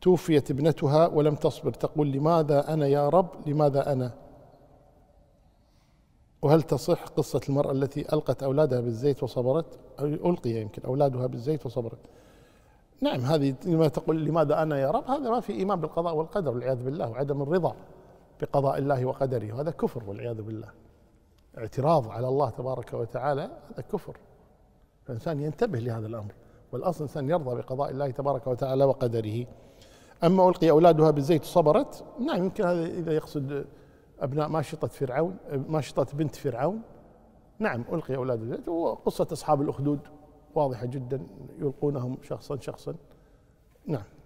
توفيت ابنتها ولم تصبر تقول لماذا أنا يا رب لماذا أنا وهل تصح قصة المرأة التي ألقت أولادها بالزيت وصبرت أو ألقي يمكن أولادها بالزيت وصبرت نعم هذه لما تقول لماذا أنا يا رب هذا ما في إيمان بالقضاء والقدر والعياذ بالله وعدم الرضا بقضاء الله وقدره وهذا كفر والعياذ بالله اعتراض على الله تبارك وتعالى هذا كفر فالإنسان ينتبه لهذا الأمر والأصل الإنسان يرضى بقضاء الله تبارك وتعالى وقدره أما ألقي أولادها بالزيت صبرت نعم يمكن هذا إذا يقصد أبناء ماشطة فرعون ماشطة بنت فرعون نعم ألقي أولاد بالزيت وقصة أصحاب الأخدود واضحة جدا يلقونهم شخصا شخصا نعم